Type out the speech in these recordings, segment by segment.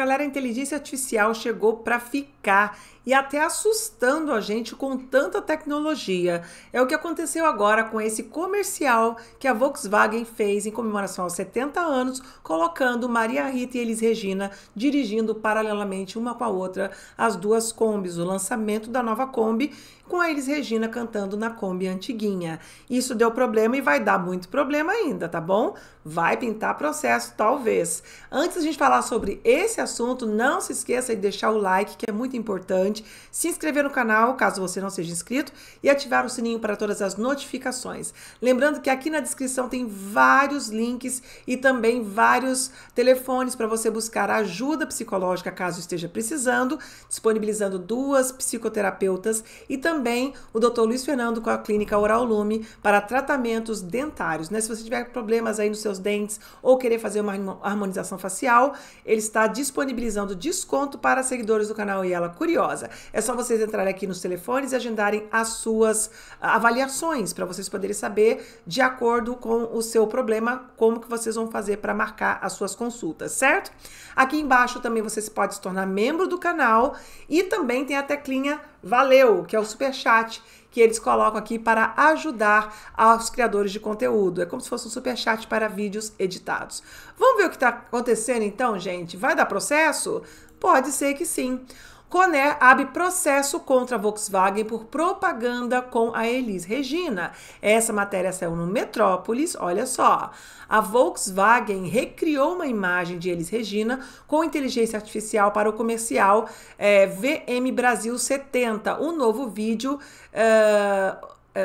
Galera, a inteligência artificial chegou para ficar e até assustando a gente com tanta tecnologia. É o que aconteceu agora com esse comercial que a Volkswagen fez em comemoração aos 70 anos, colocando Maria Rita e Elis Regina dirigindo paralelamente uma com a outra as duas Kombis, o lançamento da nova Kombi, com a Elis Regina cantando na Kombi antiguinha. Isso deu problema e vai dar muito problema ainda, tá bom? Vai pintar processo, talvez. Antes a gente falar sobre esse assunto, não se esqueça de deixar o like, que é muito importante, se inscrever no canal, caso você não seja inscrito, e ativar o sininho para todas as notificações. Lembrando que aqui na descrição tem vários links e também vários telefones para você buscar ajuda psicológica, caso esteja precisando, disponibilizando duas psicoterapeutas e também o Dr. Luiz Fernando com a clínica Oral Lume para tratamentos dentários, né? Se você tiver problemas aí no seu seus dentes ou querer fazer uma harmonização facial, ele está disponibilizando desconto para seguidores do canal E Ela Curiosa. É só vocês entrarem aqui nos telefones e agendarem as suas ah, avaliações para vocês poderem saber de acordo com o seu problema como que vocês vão fazer para marcar as suas consultas, certo? Aqui embaixo também você pode se tornar membro do canal e também tem a teclinha valeu, que é o super chat que eles colocam aqui para ajudar aos criadores de conteúdo. É como se fosse um super chat para vídeos editados. Vamos ver o que está acontecendo então, gente? Vai dar processo? Pode ser que sim. Coné abre processo contra a Volkswagen por propaganda com a Elis Regina. Essa matéria saiu no Metrópolis, olha só. A Volkswagen recriou uma imagem de Elis Regina com inteligência artificial para o comercial é, eh, VM Brasil 70. O um novo vídeo. é,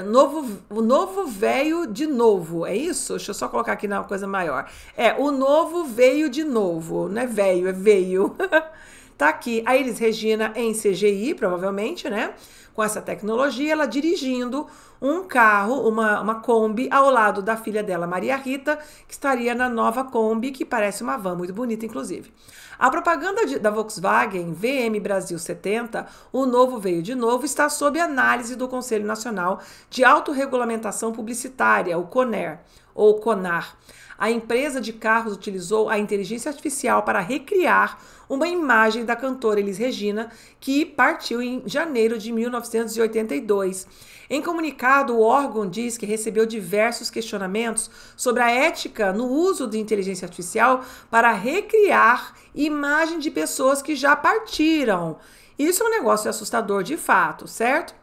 novo, o novo veio de novo, é isso? Deixa eu só colocar aqui na coisa maior. É, o novo veio de novo, não é velho, é veio. Tá aqui a Iris Regina em CGI, provavelmente, né? com essa tecnologia, ela dirigindo um carro, uma, uma Kombi, ao lado da filha dela, Maria Rita, que estaria na nova Kombi, que parece uma van muito bonita, inclusive. A propaganda de, da Volkswagen VM Brasil 70, o novo veio de novo, está sob análise do Conselho Nacional de Autorregulamentação Publicitária, o CONER, ou CONAR. A empresa de carros utilizou a inteligência artificial para recriar uma imagem da cantora Elis Regina, que partiu em janeiro de 19 1982. Em comunicado, o órgão diz que recebeu diversos questionamentos sobre a ética no uso de inteligência artificial para recriar imagem de pessoas que já partiram. Isso é um negócio assustador de fato, certo?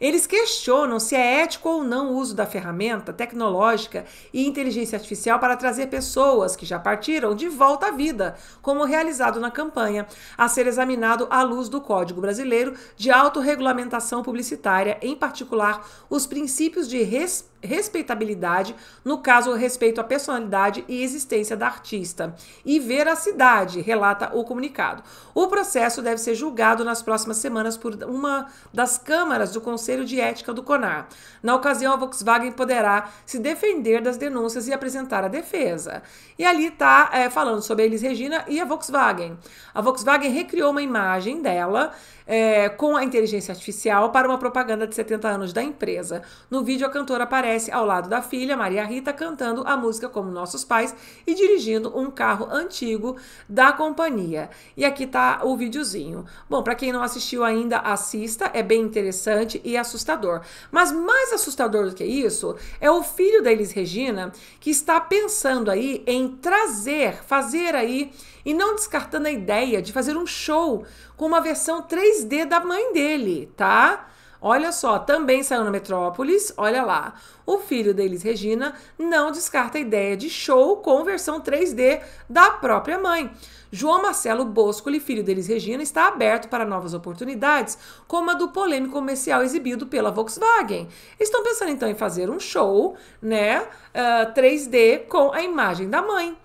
Eles questionam se é ético ou não o uso da ferramenta tecnológica e inteligência artificial para trazer pessoas que já partiram de volta à vida, como realizado na campanha, a ser examinado à luz do Código Brasileiro de Autorregulamentação Publicitária, em particular os princípios de respeito respeitabilidade, no caso, respeito à personalidade e existência da artista, e veracidade, relata o comunicado. O processo deve ser julgado nas próximas semanas por uma das câmaras do Conselho de Ética do CONAR. Na ocasião, a Volkswagen poderá se defender das denúncias e apresentar a defesa. E ali está é, falando sobre a Elis Regina e a Volkswagen. A Volkswagen recriou uma imagem dela é, com a inteligência artificial para uma propaganda de 70 anos da empresa. No vídeo, a cantora aparece aparece ao lado da filha, Maria Rita, cantando a música Como Nossos Pais e dirigindo um carro antigo da companhia. E aqui tá o videozinho. Bom, para quem não assistiu ainda, assista, é bem interessante e assustador. Mas mais assustador do que isso é o filho da Elis Regina que está pensando aí em trazer, fazer aí e não descartando a ideia de fazer um show com uma versão 3D da mãe dele, tá? Olha só, também saiu na Metrópolis, olha lá. O filho deles, Regina, não descarta a ideia de show com versão 3D da própria mãe. João Marcelo Boscoli, filho deles Regina, está aberto para novas oportunidades, como a do polêmico comercial exibido pela Volkswagen. Estão pensando então em fazer um show, né, uh, ah, 3D com a imagem da mãe.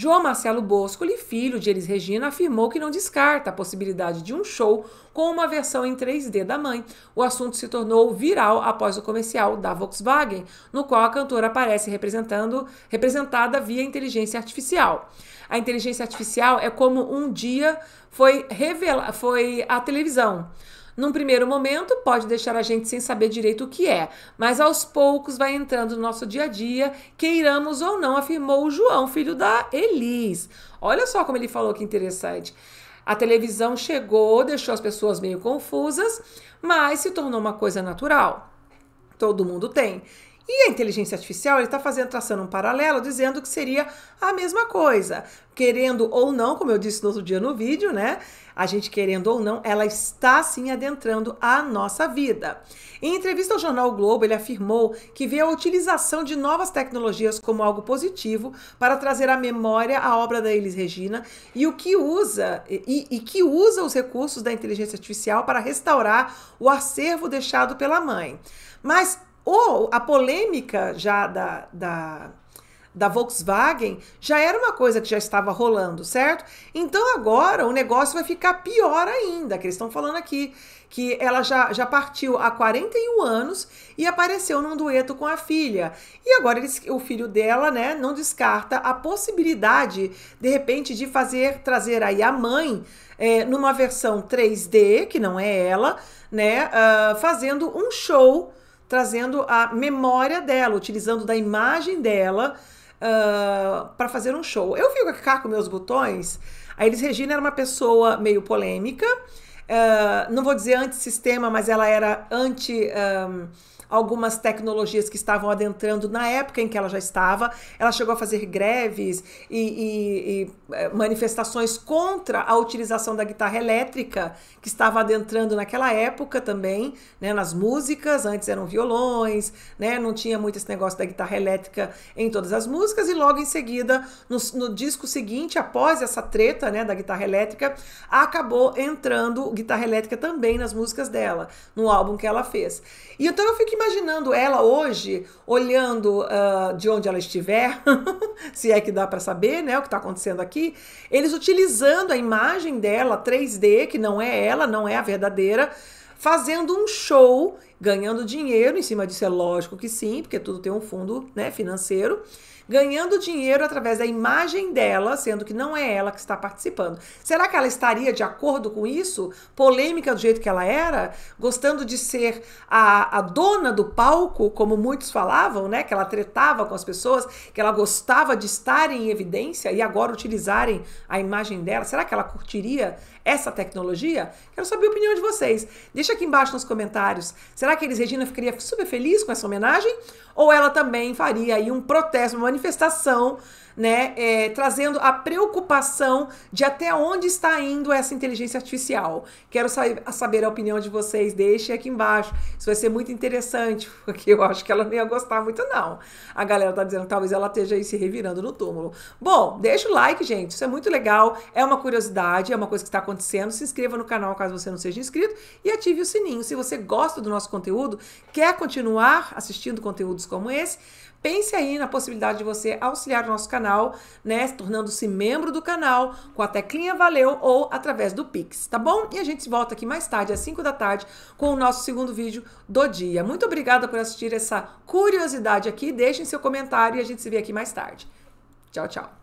João Marcelo Boscoli, filho de Elis Regina, afirmou que não descarta a possibilidade de um show com uma versão em 3D da mãe. O assunto se tornou viral após o comercial da Volkswagen, no qual a cantora aparece representando, representada via inteligência artificial. A inteligência artificial é como um dia foi, revela, foi a televisão. Num primeiro momento, pode deixar a gente sem saber direito o que é, mas aos poucos vai entrando no nosso dia a dia, queiramos ou não, afirmou o João, filho da Elis. Olha só como ele falou que interessante. A televisão chegou, deixou as pessoas meio confusas, mas se tornou uma coisa natural. Todo mundo tem. E a inteligência artificial está fazendo traçando um paralelo, dizendo que seria a mesma coisa, querendo ou não, como eu disse no outro dia no vídeo, né? A gente querendo ou não, ela está sim adentrando a nossa vida. Em entrevista ao jornal o Globo, ele afirmou que vê a utilização de novas tecnologias como algo positivo para trazer à memória a obra da Elis Regina e o que usa e, e que usa os recursos da inteligência artificial para restaurar o acervo deixado pela mãe. Mas ou a polêmica já da, da, da Volkswagen já era uma coisa que já estava rolando, certo? Então agora o negócio vai ficar pior ainda, que eles estão falando aqui, que ela já, já partiu há 41 anos e apareceu num dueto com a filha. E agora eles, o filho dela, né, não descarta a possibilidade, de repente, de fazer, trazer aí a mãe é, numa versão 3D, que não é ela, né, uh, fazendo um show trazendo a memória dela, utilizando da imagem dela uh, ah, para fazer um show. Eu vi o com meus botões, a Elis Regina era uma pessoa meio polêmica, ah, não vou dizer anti-sistema, mas ela era anti. Um, algumas tecnologias que estavam adentrando na época em que ela já estava. Ela chegou a fazer greves e, e, e, eh, manifestações contra a utilização da guitarra elétrica, que estava adentrando naquela época também, né, nas músicas. Antes eram violões, né, não tinha muito esse negócio da guitarra elétrica em todas as músicas. E logo em seguida, no, no disco seguinte, após essa treta né, da guitarra elétrica, acabou entrando guitarra elétrica também nas músicas dela, no álbum que ela fez. E então eu fico imaginando ela hoje, olhando uh, de onde ela estiver, se é que dá para saber, né, o que está acontecendo aqui, eles utilizando a imagem dela 3D, que não é ela, não é a verdadeira, fazendo um show ganhando dinheiro em cima disso, é lógico que sim, porque tudo tem um fundo né, financeiro, ganhando dinheiro através da imagem dela, sendo que não é ela que está participando. Será que ela estaria de acordo com isso? Polêmica do jeito que ela era? Gostando de ser a, a dona do palco, como muitos falavam, né? Que ela tretava com as pessoas, que ela gostava de estar em evidência e agora utilizarem a imagem dela. Será que ela curtiria essa tecnologia? Quero saber a opinião de vocês. Deixa aqui embaixo nos comentários. Será Será que Elis Regina ficaria super feliz com essa homenagem? Ou ela também faria aí um protesto, uma manifestação, né, é, trazendo a preocupação de até onde está indo essa inteligência artificial? Quero sa saber a opinião de vocês, deixem aqui embaixo. Isso vai ser muito interessante, porque eu acho que ela não ia gostar muito, não. A galera tá dizendo que talvez ela esteja aí se revirando no túmulo. Bom, deixa o like, gente, isso é muito legal, é uma curiosidade, é uma coisa que está acontecendo. Se inscreva no canal caso você não seja inscrito e ative o sininho se você gosta do nosso conteúdo conteúdo, quer continuar assistindo conteúdos como esse, pense aí na possibilidade de você auxiliar o nosso canal, né? Tornando-se membro do canal com a teclinha Valeu ou através do Pix, tá bom? E a gente volta aqui mais tarde, às 5 da tarde, com o nosso segundo vídeo do dia. Muito obrigada por assistir essa curiosidade aqui. Deixem seu comentário e a gente se vê aqui mais tarde. Tchau, tchau.